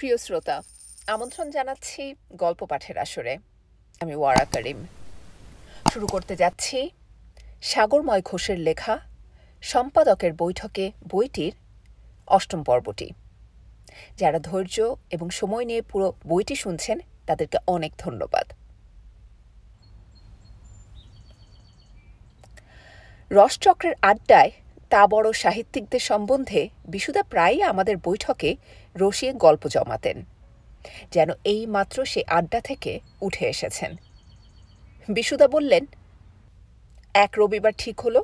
প্রিয় শ্রোতা আমন্ত্রণ জানাচ্ছি গল্প পাঠের আসরে আমি ওয়ারা করিম শুরু করতে যাচ্ছি সাগরময় ঘোষের লেখা সম্পাদকের বৈঠকে বইটির অষ্টম পর্বটি যারা ধৈর্য এবং সময় নিয়ে পুরো বইটি শুনছেন তাদেরকে অনেক ধন্যবাদ রসচক্রের আড্ডায় তা বড় সাহিত্যিকদের সম্বন্ধে বিশুদা প্রায়ই আমাদের বৈঠকে রসিয়ে গল্প জমাতেন যেন এই মাত্র সে আড্ডা থেকে উঠে এসেছেন বিশুদা বললেন এক রবিবার ঠিক হলো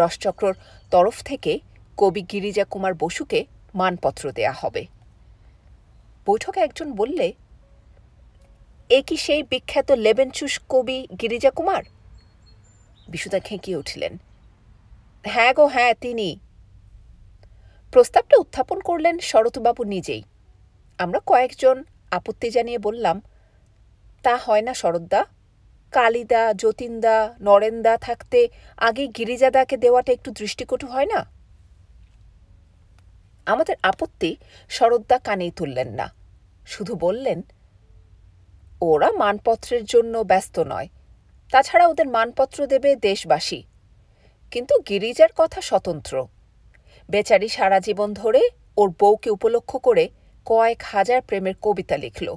রসচক্রর তরফ থেকে কবি গিরিজা কুমার বসুকে মানপত্র দেয়া হবে বৈঠকে একজন বললে এ কি সেই বিখ্যাত লেবেনচুস কবি গিরিজা কুমার বিশুদা খেঁকিয়ে উঠলেন হ্যাঁ গো হ্যাঁ তিনি প্রস্তাবটা উত্থাপন করলেন শরৎবাবু নিজেই আমরা কয়েকজন আপত্তি জানিয়ে বললাম তা হয় না শরৎদা কালিদা যতীনদা নরেনদা থাকতে আগে গিরিজাদাকে দেওয়াটা একটু দৃষ্টিকটু হয় না আমাদের আপত্তি শরৎদা কানেই তুললেন না শুধু বললেন ওরা মানপত্রের জন্য ব্যস্ত নয় তাছাড়া ওদের মানপত্র দেবে দেশবাসী কিন্তু গিরিজার কথা স্বতন্ত্র বেচারি সারা জীবন ধরে ওর বউকে উপলক্ষ করে কয়েক হাজার প্রেমের কবিতা লিখল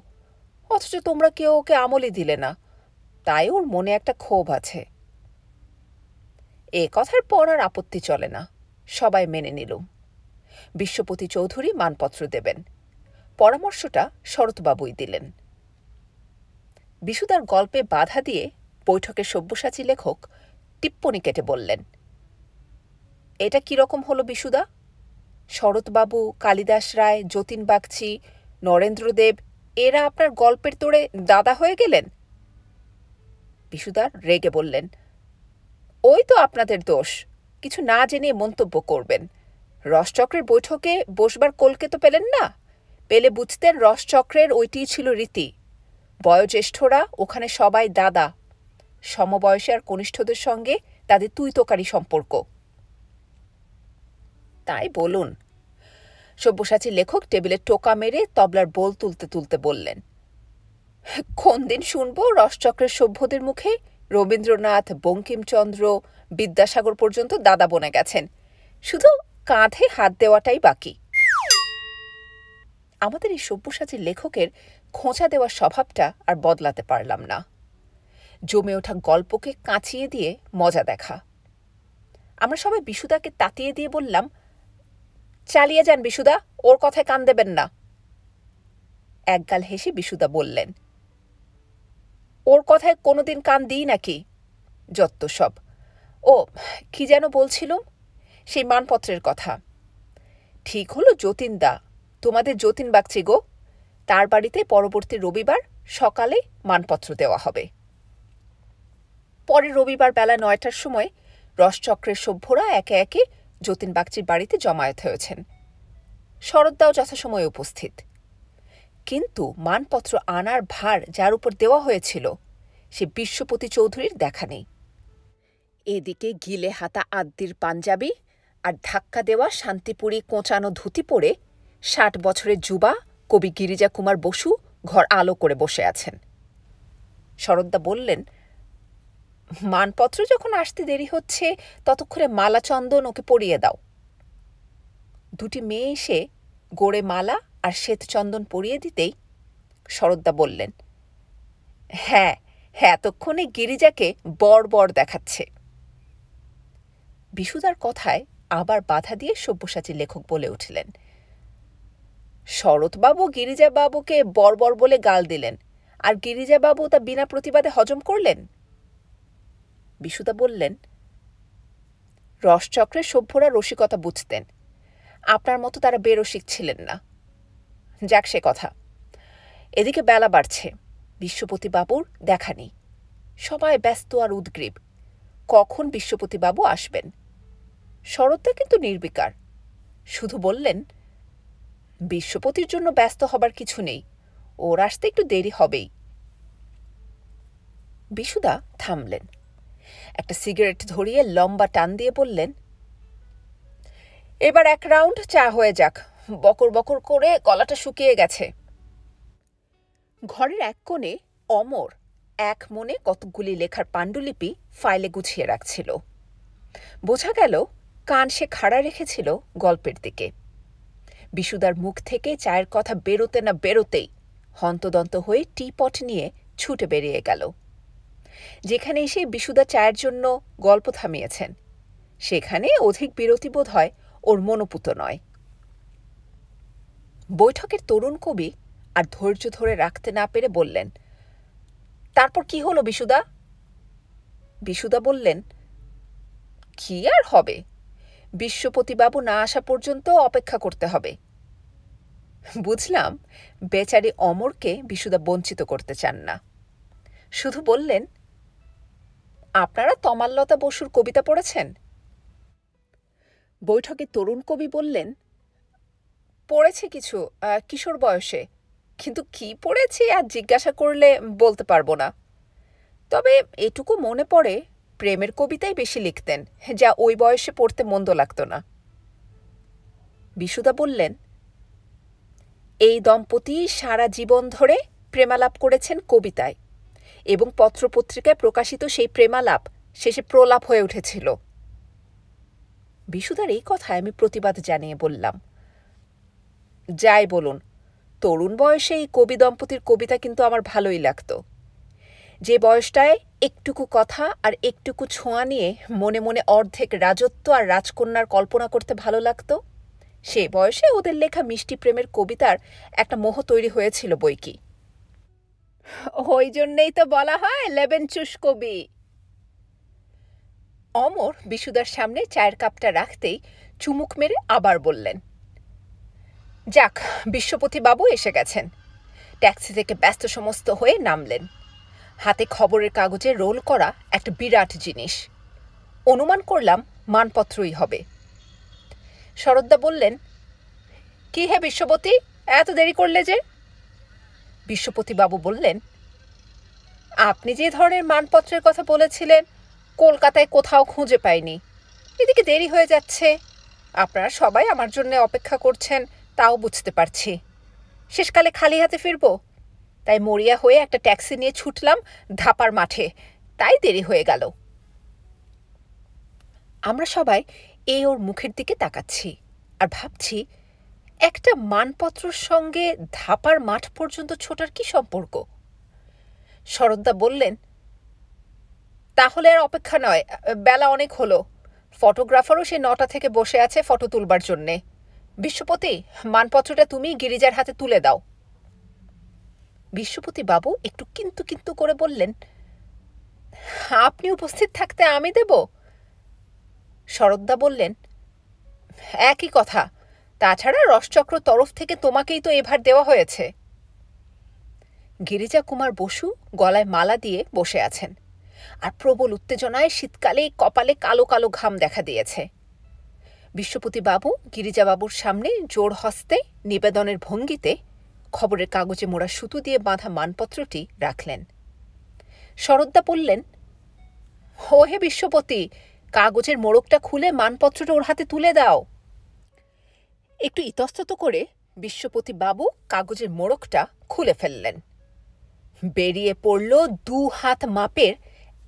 অথচ তোমরা কেউ ওকে আমলই দিলে না তাই ওর মনে একটা ক্ষোভ আছে এ কথার পর আর আপত্তি চলে না সবাই মেনে নিলুম বিশ্বপতি চৌধুরী মানপত্র দেবেন পরামর্শটা শরৎবাবুই দিলেন বিশুদার গল্পে বাধা দিয়ে বৈঠকে সব্যসাচী লেখক টিপ্পণী কেটে বললেন এটা কীরকম হলো বিশুদা শরৎবাবু কালিদাস রায় যতীন বাগচি নরেন্দ্রদেব এরা আপনার গল্পের তোড়ে দাদা হয়ে গেলেন বিশুদার রেগে বললেন ওই তো আপনাদের দোষ কিছু না জেনে মন্তব্য করবেন রসচক্রের বৈঠকে বসবার কলকে তো পেলেন না পেলে বুঝতেন রসচক্রের ওইটি ছিল রীতি বয়োজ্যেষ্ঠরা ওখানে সবাই দাদা সমবয়সী আর কনিষ্ঠদের সঙ্গে তাদের তুই তোকারি সম্পর্ক তাই বলুন সব্যসাচী লেখক টেবিলে টোকা মেরে তবলার বোল তুলতে তুলতে বললেন কোন দিন শুনব রসচক্রের সভ্যদের মুখে রবীন্দ্রনাথ বঙ্কিমচন্দ্র বিদ্যাসাগর পর্যন্ত দাদা বনে গেছেন শুধু কাঁধে হাত দেওয়াটাই বাকি আমাদের এই সব্যসাচীর লেখকের খোঁচা দেওয়ার স্বভাবটা আর বদলাতে পারলাম না জমে ওঠা গল্পকে কাঁচিয়ে দিয়ে মজা দেখা আমরা সবাই বিশুদাকে তাতিয়ে দিয়ে বললাম চালিয়ে যান বিশুদা ওর কথায় কান দেবেন না একগাল হেসে বিশুদা বললেন ওর কথায় কোনোদিন কান দিই নাকি যত্ত সব ও কি যেন বলছিল সেই মানপত্রের কথা ঠিক হলো যতীনদা তোমাদের যতীন বাগচি গো তার বাড়িতে পরবর্তী রবিবার সকালে মানপত্র দেওয়া হবে পরে রবিবার বেলা নয়টার সময় রসচক্রের সভ্যরা একে একে যতীন বাগচির বাড়িতে জমায়েত হয়েছেন শরদ্দাও যথাসময়ে উপস্থিত কিন্তু মানপত্র আনার ভার যার উপর দেওয়া হয়েছিল সে বিশ্বপতি চৌধুরীর দেখা নেই এদিকে গিলে হাতা আদ্দির পাঞ্জাবি আর ধাক্কা দেওয়া শান্তিপুরী কোঁচানো ধুতি পরে ষাট বছরের যুবা কবি গিরিজা কুমার বসু ঘর আলো করে বসে আছেন শরদ্দা বললেন মানপত্র যখন আসতে দেরি হচ্ছে ততক্ষণে মালা চন্দন ওকে পরিয়ে দাও দুটি মেয়ে এসে গোড়ে মালা আর শ্বেত চন্দন পরিয়ে দিতেই শরদ্দা বললেন হ্যাঁ হ্যাঁ এতক্ষণে গিরিজাকে বর বর দেখাচ্ছে বিশুদার কথায় আবার বাধা দিয়ে সব্যসাচী লেখক বলে উঠলেন শরৎবাবু গিরিজাবাবুকে বর বলে গাল দিলেন আর গিরিজাবাবু তা বিনা প্রতিবাদে হজম করলেন বিশুদা বললেন রসচক্রের সভ্যরা রসিকতা বুঝতেন আপনার মতো তারা বেরসিক ছিলেন না যাক সে কথা এদিকে বেলা বাড়ছে বিশ্বপতিবাবুর দেখা নেই সবাই ব্যস্ত আর উদ্গ্রীব কখন বিশ্বপতিবাবু আসবেন শরৎদা কিন্তু নির্বিকার শুধু বললেন বিশ্বপতির জন্য ব্যস্ত হবার কিছু নেই ওর আসতে একটু দেরি হবেই বিশুদা থামলেন একটা সিগারেট ধরিয়ে লম্বা টান দিয়ে বললেন এবার এক রাউন্ড চা হয়ে যাক বকর বকর করে গলাটা শুকিয়ে গেছে ঘরের এক কোণে অমর এক মনে কতকগুলি লেখার পাণ্ডুলিপি ফাইলে গুছিয়ে রাখছিল বোঝা গেল কান সে খাড়া রেখেছিল গল্পের দিকে বিশুদার মুখ থেকে চায়ের কথা বেরোতে না বেরোতেই হন্তদন্ত হয়ে টিপট নিয়ে ছুটে বেরিয়ে গেল যেখানে এসে বিশুদা চায়ের জন্য গল্প থামিয়েছেন সেখানে অধিক বিরতিবোধ হয় ওর মনোপুত নয় বৈঠকের তরুণ কবি আর ধৈর্য ধরে রাখতে না পেরে বললেন তারপর কি হলো বিশুদা বিশুদা বললেন কি আর হবে বিশ্বপতিবাবু না আসা পর্যন্ত অপেক্ষা করতে হবে বুঝলাম বেচারি অমরকে বিশুদা বঞ্চিত করতে চান না শুধু বললেন আপনারা তমাল্লতা বসুর কবিতা পড়েছেন বৈঠকে তরুণ কবি বললেন পড়েছি কিছু কিশোর বয়সে কিন্তু কি পড়েছি আর জিজ্ঞাসা করলে বলতে পারবো না তবে এটুকু মনে পড়ে প্রেমের কবিতাই বেশি লিখতেন যা ওই বয়সে পড়তে মন্দ লাগতো না বিশুদা বললেন এই দম্পতি সারা জীবন ধরে প্রেমালাপ করেছেন কবিতায় এবং পত্রপত্রিকায় প্রকাশিত সেই প্রেমালাপ শেষে প্রলাপ হয়ে উঠেছিল বিশুদার এই কথায় আমি প্রতিবাদ জানিয়ে বললাম যাই বলুন তরুণ বয়সে এই কবি দম্পতির কবিতা কিন্তু আমার ভালোই লাগতো যে বয়সটায় একটুকু কথা আর একটুকু ছোঁয়া নিয়ে মনে মনে অর্ধেক রাজত্ব আর রাজকন্যার কল্পনা করতে ভালো লাগতো সে বয়সে ওদের লেখা মিষ্টি প্রেমের কবিতার একটা মোহ তৈরি হয়েছিল বই কি ওই জন্যেই তো বলা হয় লেবেন চুষ কবি অমর বিশুদার সামনে চায়ের কাপটা রাখতেই চুমুক মেরে আবার বললেন যাক বিশ্বপতিবাবু এসে গেছেন ট্যাক্সি থেকে ব্যস্ত সমস্ত হয়ে নামলেন হাতে খবরের কাগজে রোল করা একটা বিরাট জিনিস অনুমান করলাম মানপত্রই হবে শরদ্দা বললেন কি হে বিশ্বপতি এত দেরি করলে যে বিশ্বপতিবাবু বললেন আপনি যে ধরনের মানপত্রের কথা বলেছিলেন কলকাতায় কোথাও খুঁজে পাইনি এদিকে দেরি হয়ে যাচ্ছে আপনারা সবাই আমার জন্য অপেক্ষা করছেন তাও বুঝতে পারছি শেষকালে খালি হাতে ফিরব তাই মরিয়া হয়ে একটা ট্যাক্সি নিয়ে ছুটলাম ধাপার মাঠে তাই দেরি হয়ে গেল আমরা সবাই এই ওর মুখের দিকে তাকাচ্ছি আর ভাবছি একটা মানপত্রর সঙ্গে ধাপার মাঠ পর্যন্ত ছোটার কি সম্পর্ক শরদ্দা বললেন তাহলে আর অপেক্ষা নয় বেলা অনেক হলো ফটোগ্রাফারও সে নটা থেকে বসে আছে ফটো তুলবার জন্যে বিশ্বপতি মানপত্রটা তুমি গিরিজার হাতে তুলে দাও বিশ্বপতি বাবু একটু কিন্তু কিন্তু করে বললেন আপনি উপস্থিত থাকতে আমি দেব শরদ্দা বললেন একই কথা তাছাড়া রসচক্র তরফ থেকে তোমাকেই তো এভার দেওয়া হয়েছে গিরিজা কুমার বসু গলায় মালা দিয়ে বসে আছেন আর প্রবল উত্তেজনায় শীতকালে কপালে কালো কালো ঘাম দেখা দিয়েছে বিশ্বপতি গিরিজা গিরিজাবাবুর সামনে জোর হস্তে নিবেদনের ভঙ্গিতে খবরের কাগজে মোড়া সুতো দিয়ে বাঁধা মানপত্রটি রাখলেন শরদ্দা বললেন ও হে বিশ্বপতি কাগজের মোড়কটা খুলে মানপত্রটা ওর হাতে তুলে দাও একটু ইতস্তত করে বিশ্বপতি বাবু কাগজের মোড়কটা খুলে ফেললেন বেরিয়ে পড়ল দু হাত মাপের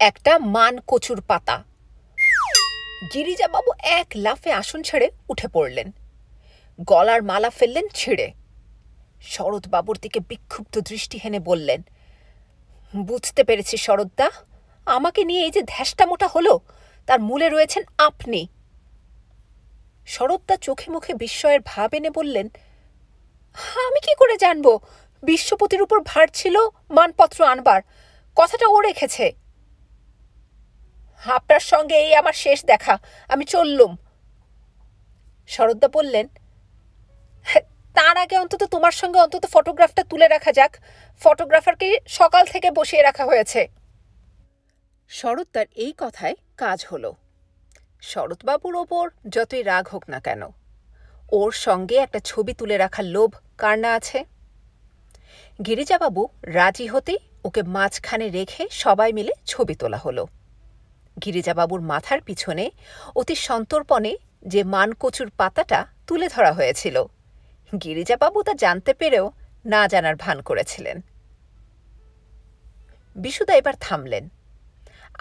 একটা মান কচুর পাতা গিরিজাবাবু এক লাফে আসন ছেড়ে উঠে পড়লেন গলার মালা ফেললেন ছিঁড়ে শরৎবাবুর দিকে বিক্ষুব্ধ দৃষ্টি হেনে বললেন বুঝতে পেরেছি শরৎদা আমাকে নিয়ে এই যে ধ্যাসটা মোটা হলো তার মূলে রয়েছেন আপনি শরৎদা চোখে মুখে বিস্ময়ের ভাব এনে বললেন হ্যাঁ, আমি কি করে জানব বিশ্বপতির উপর ভার ছিল মানপত্র আনবার কথাটা ও রেখেছে আপনার সঙ্গে এই আমার শেষ দেখা আমি চললুম শরৎদা বললেন তার আগে অন্তত তোমার সঙ্গে অন্তত ফটোগ্রাফটা তুলে রাখা যাক ফটোগ্রাফারকে সকাল থেকে বসিয়ে রাখা হয়েছে শরৎদার এই কথায় কাজ হলো শরৎবাবুর ওপর যতই রাগ হোক না কেন ওর সঙ্গে একটা ছবি তুলে রাখার লোভ কার না আছে গিরিজাবাবু রাজি হতেই ওকে মাঝখানে রেখে সবাই মিলে ছবি তোলা হলো গিরিজাবাবুর মাথার পিছনে অতি সন্তর্পণে যে মানকচুর পাতাটা তুলে ধরা হয়েছিল গিরিজাবাবু তা জানতে পেরেও না জানার ভান করেছিলেন বিশুদা এবার থামলেন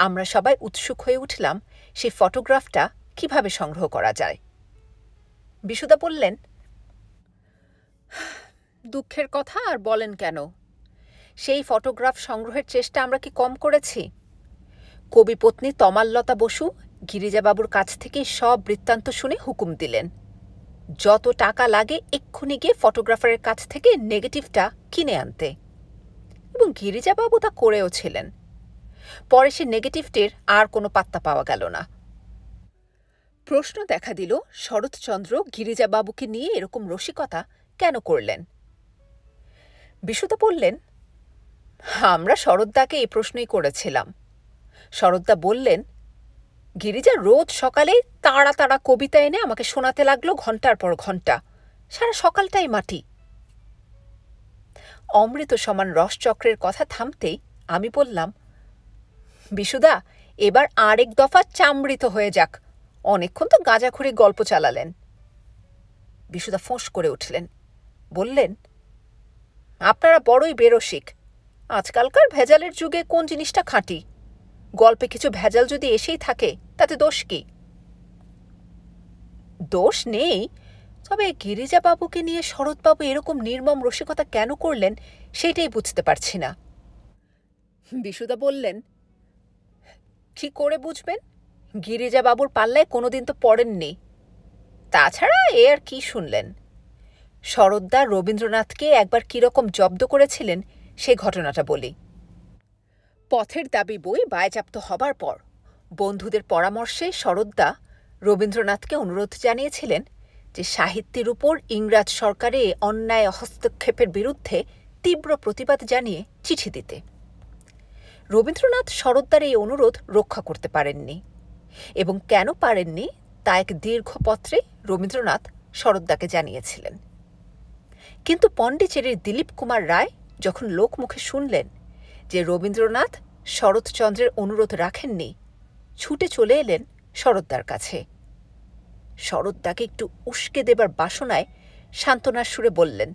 আমরা সবাই উৎসুক হয়ে উঠলাম সেই ফটোগ্রাফটা কিভাবে সংগ্রহ করা যায় বিশুদা বললেন দুঃখের কথা আর বলেন কেন সেই ফটোগ্রাফ সংগ্রহের চেষ্টা আমরা কি কম করেছি কবি পত্নী তমাল্লতা বসু গিরিজাবাবুর কাছ থেকেই সব বৃত্তান্ত শুনে হুকুম দিলেন যত টাকা লাগে এক্ষুনি গিয়ে ফটোগ্রাফারের কাছ থেকে নেগেটিভটা কিনে আনতে এবং গিরিজাবাবু তা করেও ছিলেন পরে সে নেগেটিভটির আর কোনো পাত্তা পাওয়া গেল না প্রশ্ন দেখা দিল শরৎচন্দ্র গিরিজাবাবুকে নিয়ে এরকম রসিকতা কেন করলেন বিশুদা বললেন আমরা শরদ্দাকে এই প্রশ্নই করেছিলাম শরদ্দা বললেন গিরিজা রোজ সকালে তাড়া তাড়া কবিতা এনে আমাকে শোনাতে লাগলো ঘন্টার পর ঘন্টা সারা সকালটাই মাটি অমৃত সমান রসচক্রের কথা থামতেই আমি বললাম বিশুদা এবার আরেক দফা চামড়িত হয়ে যাক অনেকক্ষণ তো গাঁজাখুরি গল্প চালালেন বিশুদা ফোঁস করে উঠলেন বললেন আপনারা বড়ই বেরসিক আজকালকার ভেজালের যুগে কোন জিনিসটা খাঁটি গল্পে কিছু ভেজাল যদি এসেই থাকে তাতে দোষ কি দোষ নেই তবে গিরিজাবাবুকে নিয়ে শরৎবাবু এরকম নির্মম রসিকতা কেন করলেন সেটাই বুঝতে পারছি না বিশুদা বললেন ঠিক করে বুঝবেন গিরিজাবাবুর পাল্লায় কোনোদিন তো পড়েননি তাছাড়া এ আর কি শুনলেন শরদ্দার রবীন্দ্রনাথকে একবার কীরকম জব্দ করেছিলেন সে ঘটনাটা বলি পথের দাবি বই বায়জাপ্ত হবার পর বন্ধুদের পরামর্শে শরদ্দা রবীন্দ্রনাথকে অনুরোধ জানিয়েছিলেন যে সাহিত্যের উপর ইংরাজ সরকারে অন্যায় হস্তক্ষেপের বিরুদ্ধে তীব্র প্রতিবাদ জানিয়ে চিঠি দিতে রবীন্দ্রনাথ শরদ্দার এই অনুরোধ রক্ষা করতে পারেননি এবং কেন পারেননি তা এক দীর্ঘ পত্রে রবীন্দ্রনাথ শরদ্দাকে জানিয়েছিলেন কিন্তু পণ্ডিচেরির দিলীপ কুমার রায় যখন লোকমুখে শুনলেন যে রবীন্দ্রনাথ শরৎচন্দ্রের অনুরোধ রাখেননি ছুটে চলে এলেন শরদ্দার কাছে শরদ্দাকে একটু উস্কে দেবার বাসনায় সান্ত্বনার সুরে বললেন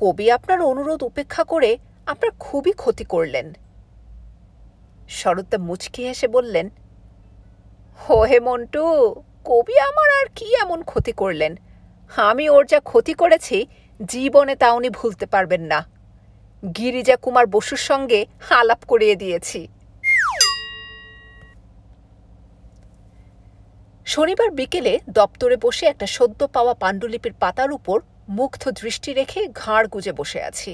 কবি আপনার অনুরোধ উপেক্ষা করে আপনার খুবই ক্ষতি করলেন শরৎদা মুচকি হেসে বললেন হো হে মন্টু কবি আমার আর কি এমন ক্ষতি করলেন আমি ওর যা ক্ষতি করেছি জীবনে তা উনি ভুলতে পারবেন না গিরিজা কুমার বসুর সঙ্গে আলাপ করিয়ে দিয়েছি শনিবার বিকেলে দপ্তরে বসে একটা সদ্য পাওয়া পাণ্ডুলিপির পাতার উপর মুগ্ধ দৃষ্টি রেখে ঘাড় গুজে বসে আছি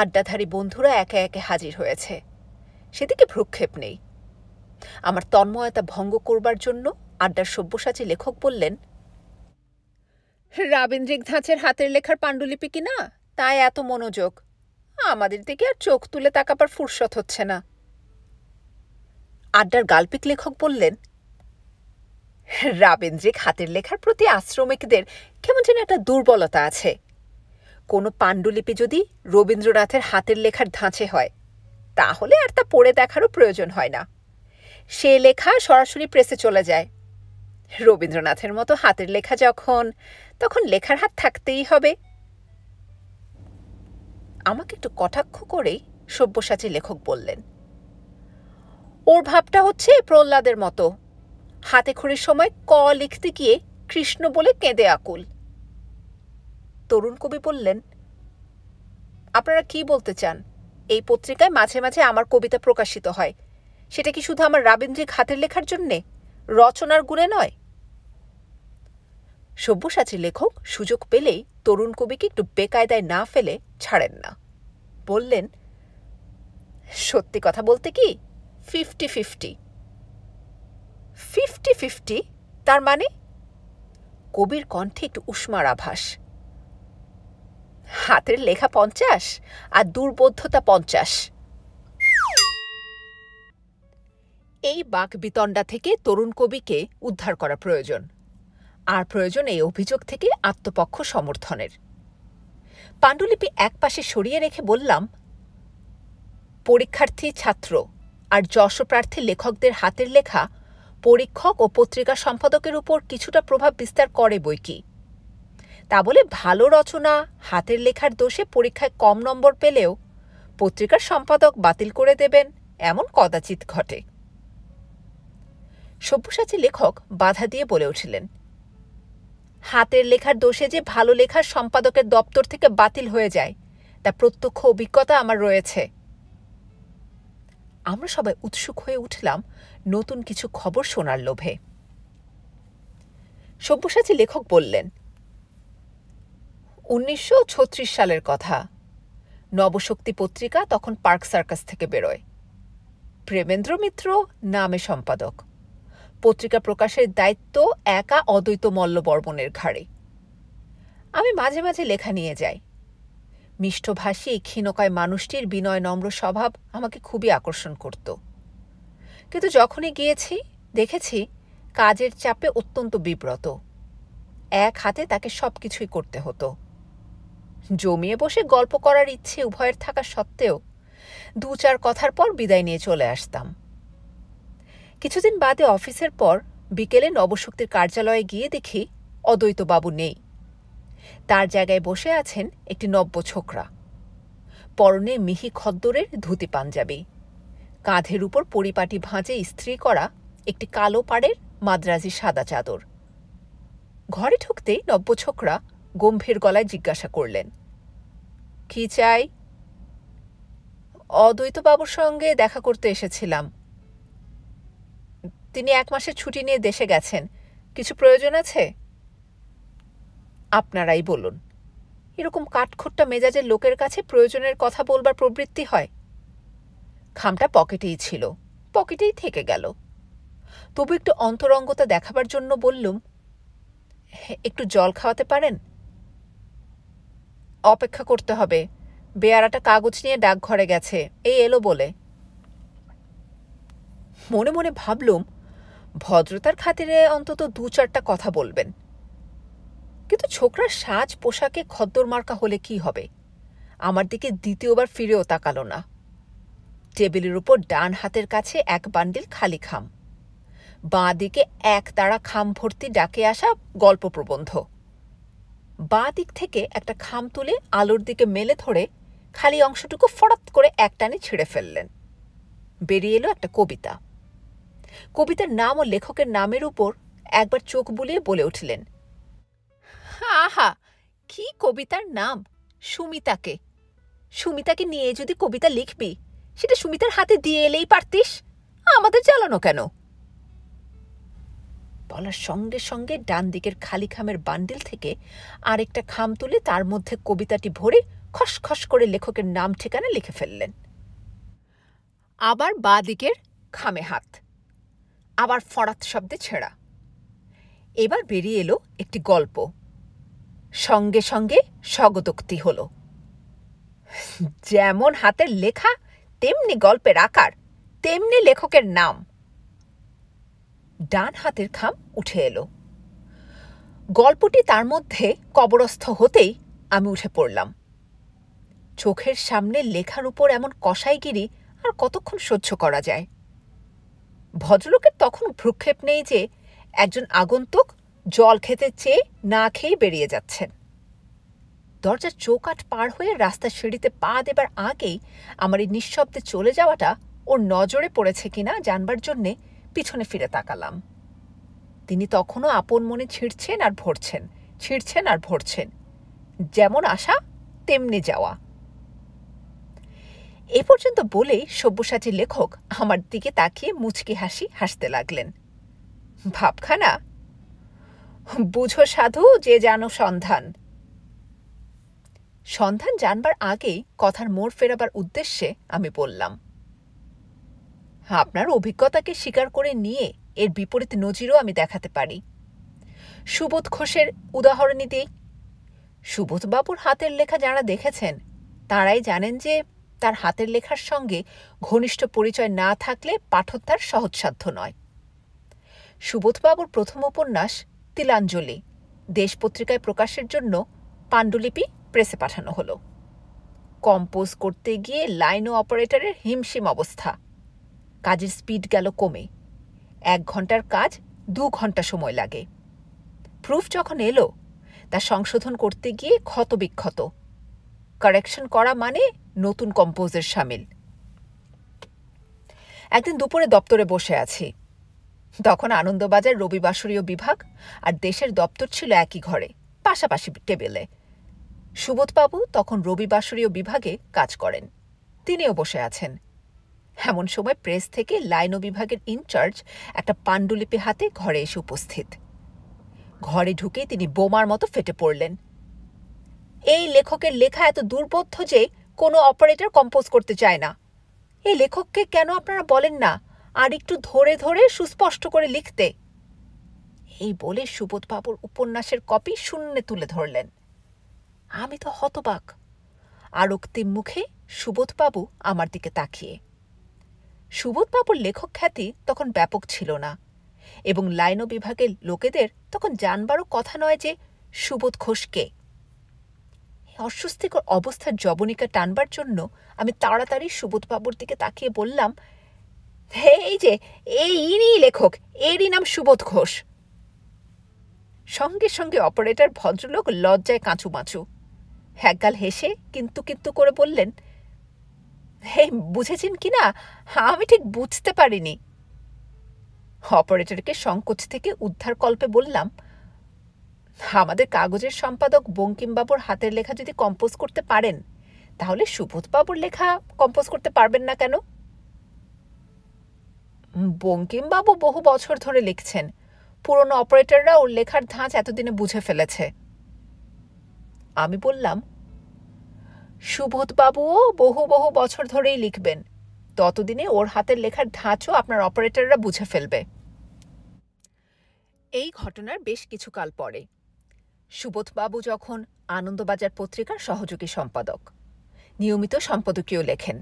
আড্ডাধারী বন্ধুরা একে একে হাজির হয়েছে সেদিকে ভ্রুক্ষেপ নেই আমার তন্ময়তা ভঙ্গ করবার জন্য আড্ডার সব্যসাচী লেখক বললেন রাবীন্দ্রিক ধাঁচের হাতের লেখার পাণ্ডুলিপি কিনা তাই এত মনোযোগ আমাদের দিকে আর চোখ তুলে তাকাবার ফুরসত হচ্ছে না আড্ডার গাল্পিক লেখক বললেন রাবেন্দ্রিক হাতের লেখার প্রতি আশ্রমিকদের কেমন যেন একটা দুর্বলতা আছে কোনো পাণ্ডুলিপি যদি রবীন্দ্রনাথের হাতের লেখার ধাঁচে হয় তাহলে আর তা পড়ে দেখারও প্রয়োজন হয় না সে লেখা সরাসরি প্রেসে চলে যায় রবীন্দ্রনাথের মতো হাতের লেখা যখন তখন লেখার হাত থাকতেই হবে আমাকে একটু কটাক্ষ করেই সব্যসাচী লেখক বললেন ওর ভাবটা হচ্ছে প্রহ্লাদের মতো হাতে খড়ির সময় ক লিখতে গিয়ে কৃষ্ণ বলে কেঁদে আকুল তরুণ কবি বললেন আপনারা কি বলতে চান এই পত্রিকায় মাঝে মাঝে আমার কবিতা প্রকাশিত হয় সেটা কি শুধু আমার রাবীন্দ্রিক হাতের লেখার জন্যে রচনার গুণে নয় সব্যসাচী লেখক সুযোগ পেলেই তরুণ কবিকে একটু বেকায়দায় না ফেলে ছাড়েন না বললেন সত্যি কথা বলতে কি ফিফটি ফিফটি ফিফটি ফিফটি তার মানে কবির কণ্ঠে একটু উষ্মার আভাস হাতের লেখা পঞ্চাশ আর দুর্বোধ্যতা পঞ্চাশ এই বাক বিতণ্ডা থেকে তরুণ কবিকে উদ্ধার করা প্রয়োজন আর প্রয়োজন এই অভিযোগ থেকে আত্মপক্ষ সমর্থনের পাণ্ডুলিপি এক পাশে সরিয়ে রেখে বললাম পরীক্ষার্থী ছাত্র আর যশপ্রার্থী লেখকদের হাতের লেখা পরীক্ষক ও পত্রিকা সম্পাদকের উপর কিছুটা প্রভাব বিস্তার করে বই কি তা বলে ভালো রচনা হাতের লেখার দোষে পরীক্ষায় কম নম্বর পেলেও পত্রিকার সম্পাদক বাতিল করে দেবেন এমন কদাচিৎ ঘটে সব্যসাচী লেখক বাধা দিয়ে বলে উঠিলেন হাতের লেখার দোষে যে ভালো লেখার সম্পাদকের দপ্তর থেকে বাতিল হয়ে যায় তা প্রত্যক্ষ অভিজ্ঞতা আমার রয়েছে আমরা সবাই উৎসুক হয়ে উঠলাম নতুন কিছু খবর শোনার লোভে সব্যসাচী লেখক বললেন উনিশশো সালের কথা নবশক্তি পত্রিকা তখন পার্ক সার্কাস থেকে বেরোয় প্রেমেন্দ্র মিত্র নামে সম্পাদক পত্রিকা প্রকাশের দায়িত্ব একা অদ্বৈত মল্লবর্মণের ঘাড়ে আমি মাঝে মাঝে লেখা নিয়ে যাই মিষ্টভাষী ক্ষীণকায় মানুষটির বিনয় নম্র স্বভাব আমাকে খুবই আকর্ষণ করত কিন্তু যখনই গিয়েছি দেখেছি কাজের চাপে অত্যন্ত বিব্রত এক হাতে তাকে সব কিছুই করতে হতো জমিয়ে বসে গল্প করার ইচ্ছে উভয়ের থাকা সত্ত্বেও দু চার কথার পর বিদায় নিয়ে চলে আসতাম কিছুদিন বাদে অফিসের পর বিকেলে নবশক্তির কার্যালয়ে গিয়ে দেখি অদ্বৈতবাবু নেই তার জায়গায় বসে আছেন একটি নব্য ছোকরা পরনে মিহি খদ্দরের ধুতি পাঞ্জাবি কাঁধের উপর পরিপাটি ভাঁজে ইস্ত্রি করা একটি কালো পাড়ের মাদ্রাজি সাদা চাদর ঘরে ঢুকতেই নব্য ছোকরা গম্ভীর গলায় জিজ্ঞাসা করলেন কি চাই অদ্বৈতবাবুর সঙ্গে দেখা করতে এসেছিলাম তিনি এক মাসের ছুটি নিয়ে দেশে গেছেন কিছু প্রয়োজন আছে আপনারাই বলুন এরকম কাঠখোট্টা মেজাজের লোকের কাছে প্রয়োজনের কথা বলবার প্রবৃত্তি হয় খামটা পকেটেই ছিল পকেটেই থেকে গেল তবু একটু অন্তরঙ্গতা দেখাবার জন্য বললুম হ্যাঁ, একটু জল খাওয়াতে পারেন অপেক্ষা করতে হবে বেয়ারাটা কাগজ নিয়ে ডাকঘরে গেছে এই এলো বলে মনে মনে ভাবলুম ভদ্রতার খাতিরে অন্তত দু চারটা কথা বলবেন কিন্তু ছোকরার সাজ পোশাকে খদ্দর মার্কা হলে কি হবে আমার দিকে দ্বিতীয়বার ফিরেও তাকালো না টেবিলের উপর ডান হাতের কাছে এক বান্ডিল খালি খাম বাঁ দিকে এক তারা খাম ভর্তি ডাকে আসা গল্প প্রবন্ধ বাঁ দিক থেকে একটা খাম তুলে আলোর দিকে মেলে ধরে খালি অংশটুকু ফরাত করে একটানে ছিঁড়ে ফেললেন বেরিয়ে এলো একটা কবিতা কবিতার নাম ও লেখকের নামের উপর একবার চোখ বুলিয়ে বলে উঠলেন আহা কি কবিতার নাম সুমিতাকে সুমিতাকে নিয়ে যদি কবিতা লিখবি সেটা সুমিতার হাতে দিয়ে এলেই পারতিস আমাদের জ্বালানো কেন বলার সঙ্গে সঙ্গে ডান দিকের খালি খামের বান্ডিল থেকে আরেকটা খাম তুলে তার মধ্যে কবিতাটি ভরে খসখস করে লেখকের নাম ঠিকানা লিখে ফেললেন আবার বা দিকের খামে হাত আবার ফরাত শব্দে ছেঁড়া এবার বেরিয়ে এলো একটি গল্প সঙ্গে সঙ্গে স্বগতোক্তি হলো যেমন হাতের লেখা তেমনি গল্পের আকার তেমনি লেখকের নাম ডান হাতের খাম উঠে এলো গল্পটি তার মধ্যে কবরস্থ হতেই আমি উঠে পড়লাম চোখের সামনে লেখার উপর এমন কষাইগিরি আর কতক্ষণ সহ্য করা যায় ভদ্রলোকের তখন ভ্রুক্ষেপ নেই যে একজন আগন্তুক জল খেতে চেয়ে না খেয়ে বেরিয়ে যাচ্ছেন দরজার চৌকাট পার হয়ে রাস্তার সিঁড়িতে পা দেবার আগেই আমার এই নিঃশব্দে চলে যাওয়াটা ওর নজরে পড়েছে কিনা জানবার জন্যে পিছনে ফিরে তাকালাম তিনি তখনও আপন মনে ছিঁড়ছেন আর ভরছেন ছিঁড়ছেন আর ভরছেন যেমন আসা তেমনি যাওয়া এ পর্যন্ত বলেই সব্যসাচী লেখক আমার দিকে তাকিয়ে মুচকি হাসি হাসতে লাগলেন ভাবখানা বুঝো সাধু যে জানো সন্ধান সন্ধান জানবার আগেই কথার মোড় ফেরাবার উদ্দেশ্যে আমি বললাম আপনার অভিজ্ঞতাকে স্বীকার করে নিয়ে এর বিপরীত নজিরও আমি দেখাতে পারি সুবোধ ঘোষের উদাহরণই দিই সুবোধবাবুর হাতের লেখা যারা দেখেছেন তারাই জানেন যে তার হাতের লেখার সঙ্গে ঘনিষ্ঠ পরিচয় না থাকলে তার সহজসাধ্য নয় সুবোধবাবুর প্রথম উপন্যাস তিলাঞ্জলি দেশ পত্রিকায় প্রকাশের জন্য পাণ্ডুলিপি প্রেসে পাঠানো হলো কম্পোজ করতে গিয়ে লাইন ও অপারেটরের হিমশিম অবস্থা কাজের স্পিড গেল কমে এক ঘন্টার কাজ দু ঘন্টা সময় লাগে প্রুফ যখন এলো তা সংশোধন করতে গিয়ে ক্ষতবিক্ষত কারেকশন করা মানে নতুন কম্পোজের সামিল একদিন দুপুরে দপ্তরে বসে আছি তখন আনন্দবাজার রবিবাসরীয় বিভাগ আর দেশের দপ্তর ছিল একই ঘরে পাশাপাশি টেবিলে সুবোধবাবু তখন রবিবাসরীয় বিভাগে কাজ করেন তিনিও বসে আছেন এমন সময় প্রেস থেকে লাইনো বিভাগের ইনচার্জ একটা পাণ্ডুলিপি হাতে ঘরে এসে উপস্থিত ঘরে ঢুকে তিনি বোমার মতো ফেটে পড়লেন এই লেখকের লেখা এত দুর্বোধ্য যে কোনো অপারেটর কম্পোজ করতে চায় না এই লেখককে কেন আপনারা বলেন না আর একটু ধরে ধরে সুস্পষ্ট করে লিখতে এই বলে সুবোধবাবুর উপন্যাসের কপি শূন্যে তুলে ধরলেন আমি তো হতবাক আরক্তিম মুখে সুবোধবাবু আমার দিকে তাকিয়ে সুবোধবাবুর লেখক খ্যাতি তখন ব্যাপক ছিল না এবং লাইন বিভাগের লোকেদের তখন জানবারও কথা নয় যে সুবোধ ঘোষকে অস্বস্তিকর অবস্থার জবনিকা টানবার জন্য আমি তাড়াতাড়ি সুবোধবাবুর দিকে তাকিয়ে বললাম এই যে এই ইনি লেখক এরই নাম সুবোধ ঘোষ সঙ্গে সঙ্গে অপারেটর ভদ্রলোক লজ্জায় কাঁচুমাচু একগাল হেসে কিন্তু কিন্তু করে বললেন বুঝেছেন কি না আমি ঠিক বুঝতে পারিনি অপারেটরকে সংকোচ থেকে উদ্ধার কল্পে বললাম আমাদের কাগজের সম্পাদক বঙ্কিমবাবুর হাতের লেখা যদি কম্পোজ করতে পারেন তাহলে সুবোধবাবুর লেখা কম্পোজ করতে পারবেন না কেন বঙ্কিমবাবু বহু বছর ধরে লিখছেন পুরনো অপারেটররা ওর লেখার ধাঁচ এতদিনে বুঝে ফেলেছে আমি বললাম সুবোধবাবুও বহু বহু বছর ধরেই লিখবেন ততদিনে ওর হাতের লেখার ধাঁচও আপনার অপারেটররা বুঝে ফেলবে এই ঘটনার বেশ কিছুকাল পরে সুবোধবাবু যখন আনন্দবাজার পত্রিকার সহযোগী সম্পাদক নিয়মিত সম্পাদকীয় লেখেন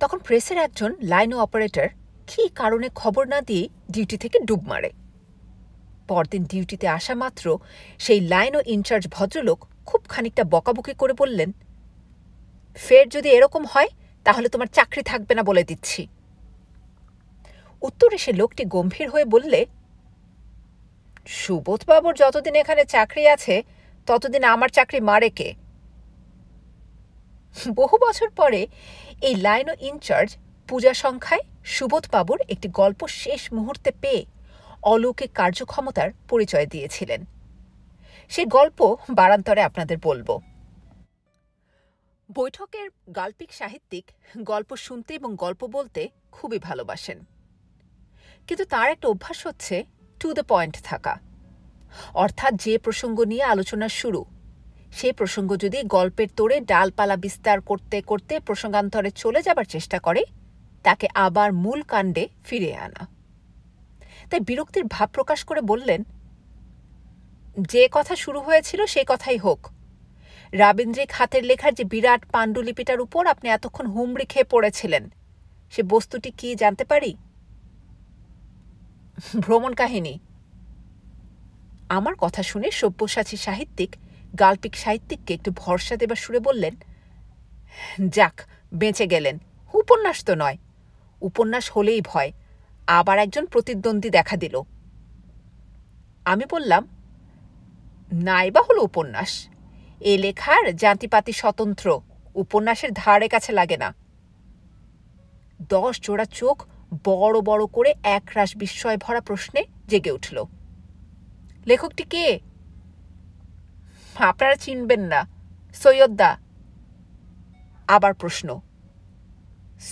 তখন প্রেসের একজন লাইন অপারেটর কী কারণে খবর না দিয়ে ডিউটি থেকে ডুব মারে পরদিন ডিউটিতে আসা মাত্র সেই লাইন ও ইনচার্জ ভদ্রলোক খুব খানিকটা বকাবকি করে বললেন ফের যদি এরকম হয় তাহলে তোমার চাকরি থাকবে না বলে দিচ্ছি উত্তরে সে লোকটি গম্ভীর হয়ে বললে সুবোধবাবুর যতদিন এখানে চাকরি আছে ততদিন আমার চাকরি মারে কে বহু বছর পরে এই লাইন ও ইনচার্জ পূজা সংখ্যায় সুবোধবাবুর একটি গল্প শেষ মুহূর্তে পেয়ে অলৌকিক কার্যক্ষমতার পরিচয় দিয়েছিলেন সেই গল্প বারান্তরে আপনাদের বলবো বৈঠকের গাল্পিক সাহিত্যিক গল্প শুনতে এবং গল্প বলতে খুবই ভালোবাসেন কিন্তু তার একটা অভ্যাস হচ্ছে টু দ্য পয়েন্ট থাকা অর্থাৎ যে প্রসঙ্গ নিয়ে আলোচনা শুরু সেই প্রসঙ্গ যদি গল্পের তোড়ে ডালপালা বিস্তার করতে করতে প্রসঙ্গান্তরে চলে যাবার চেষ্টা করে তাকে আবার মূল কাণ্ডে ফিরে আনা তাই বিরক্তির ভাব প্রকাশ করে বললেন যে কথা শুরু হয়েছিল সেই কথাই হোক রাবীন্দ্রিক হাতের লেখার যে বিরাট পাণ্ডুলিপিটার উপর আপনি এতক্ষণ হুমড়ি খেয়ে পড়েছিলেন সে বস্তুটি কি জানতে পারি ভ্রমণ কাহিনী আমার কথা শুনে সব্যসাচী সাহিত্যিক গাল্পিক সাহিত্যিককে একটু ভরসা দেবার সুরে বললেন যাক বেঁচে গেলেন উপন্যাস তো নয় উপন্যাস হলেই ভয় আবার একজন প্রতিদ্বন্দ্বী দেখা দিল আমি বললাম নাইবা হলো উপন্যাস এ লেখার জাতিপাতি স্বতন্ত্র উপন্যাসের ধারে কাছে লাগে না দশ জোড়া চোখ বড় বড় করে একরাশ বিস্ময় ভরা প্রশ্নে জেগে উঠল লেখকটি কে আপনারা চিনবেন না সৈয়দ্দা আবার প্রশ্ন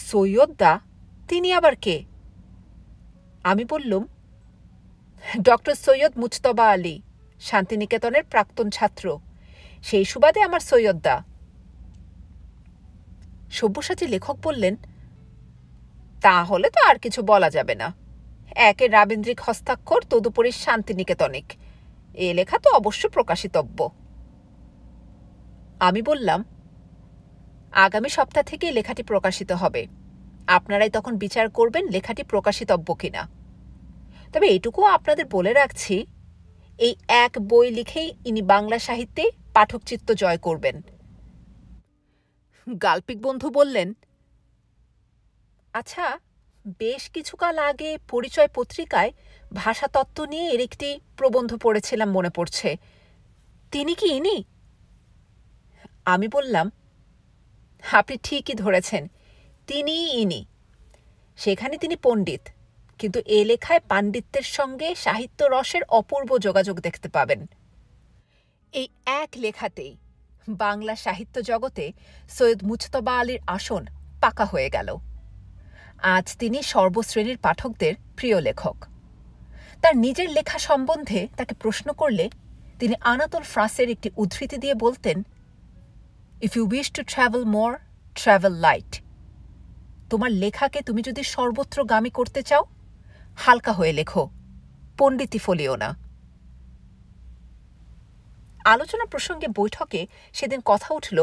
সৈয়দ্দা তিনি আবার কে আমি বললুম ডক্টর সৈয়দ মুজতবা আলী শান্তিনিকেতনের প্রাক্তন ছাত্র সেই সুবাদে আমার সৈয়দদা সব্যসাচী লেখক বললেন তাহলে তো আর কিছু বলা যাবে না একে রাবীন্দ্রিক হস্তাক্ষর তদুপরি শান্তিনিকেতনিক এ লেখা তো অবশ্য প্রকাশিতব্য আমি বললাম আগামী সপ্তাহ থেকে লেখাটি প্রকাশিত হবে আপনারাই তখন বিচার করবেন লেখাটি প্রকাশিতব্য কিনা তবে এটুকু আপনাদের বলে রাখছি এই এক বই লিখেই ইনি বাংলা সাহিত্যে পাঠকচিত্ত জয় করবেন গাল্পিক বন্ধু বললেন আচ্ছা বেশ কিছুকাল আগে পরিচয় পত্রিকায় ভাষাতত্ত্ব নিয়ে এর একটি প্রবন্ধ পড়েছিলাম মনে পড়ছে তিনি কি ইনি আমি বললাম আপনি ঠিকই ধরেছেন তিনি ইনি সেখানে তিনি পণ্ডিত কিন্তু এ লেখায় পাণ্ডিত্যের সঙ্গে সাহিত্য রসের অপূর্ব যোগাযোগ দেখতে পাবেন এই এক লেখাতেই বাংলা সাহিত্য জগতে সৈয়দ মুজতবা আলীর আসন পাকা হয়ে গেল আজ তিনি সর্বশ্রেণীর পাঠকদের প্রিয় লেখক তার নিজের লেখা সম্বন্ধে তাকে প্রশ্ন করলে তিনি আনাতুল ফ্রাসের একটি উদ্ধৃতি দিয়ে বলতেন if you wish to travel more travel light তোমার লেখাকে তুমি যদি সর্বত্র গামী করতে চাও হালকা হয়ে লেখো পণ্ডিতি ফলিও না আলোচনা প্রসঙ্গে বৈঠকে সেদিন কথা উঠল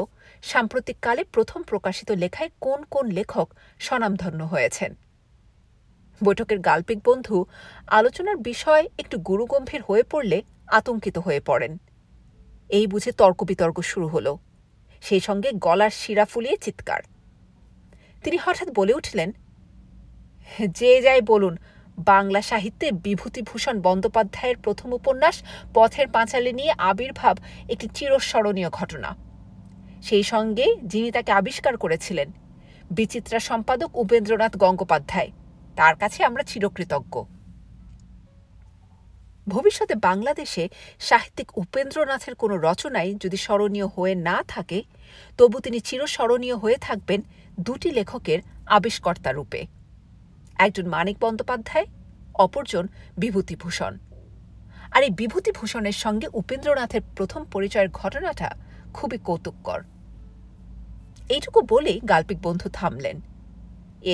সাম্প্রতিককালে প্রথম প্রকাশিত লেখায় কোন কোন লেখক স্বনামধন্য হয়েছেন বৈঠকের গাল্পিক বন্ধু আলোচনার বিষয় একটু গুরুগম্ভীর হয়ে পড়লে আতঙ্কিত হয়ে পড়েন এই বুঝে তর্ক বিতর্ক শুরু হল সেই সঙ্গে গলার শিরা ফুলিয়ে চিৎকার তিনি হঠাৎ বলে উঠলেন যে যাই বলুন বাংলা সাহিত্যে বিভূতিভূষণ বন্দ্যোপাধ্যায়ের প্রথম উপন্যাস পথের পাঁচালী নিয়ে আবির্ভাব একটি চিরস্মরণীয় ঘটনা সেই সঙ্গে যিনি তাকে আবিষ্কার করেছিলেন বিচিত্রা সম্পাদক উপেন্দ্রনাথ গঙ্গোপাধ্যায় তার কাছে আমরা চিরকৃতজ্ঞ ভবিষ্যতে বাংলাদেশে সাহিত্যিক উপেন্দ্রনাথের কোনো রচনাই যদি স্মরণীয় হয়ে না থাকে তবু তিনি চিরস্মরণীয় হয়ে থাকবেন দুটি লেখকের আবিষ্কর্তা রূপে একজন মানিক বন্দ্যোপাধ্যায় অপরজন বিভূতিভূষণ আর এই বিভূতিভূষণের সঙ্গে উপেন্দ্রনাথের প্রথম পরিচয়ের ঘটনাটা খুবই কৌতুককর এইটুকু বলেই গাল্পিক বন্ধু থামলেন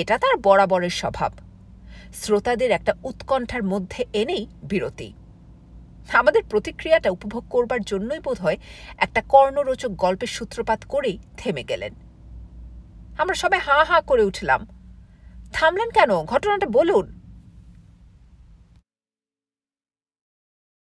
এটা তার বরাবরের স্বভাব শ্রোতাদের একটা উৎকণ্ঠার মধ্যে এনেই বিরতি আমাদের প্রতিক্রিয়াটা উপভোগ করবার জন্যই বোধ হয় একটা কর্ণরোচক গল্পের সূত্রপাত করেই থেমে গেলেন আমরা সবাই হাঁ হাঁ করে উঠলাম থামলেন কেন ঘটনাটা বলুন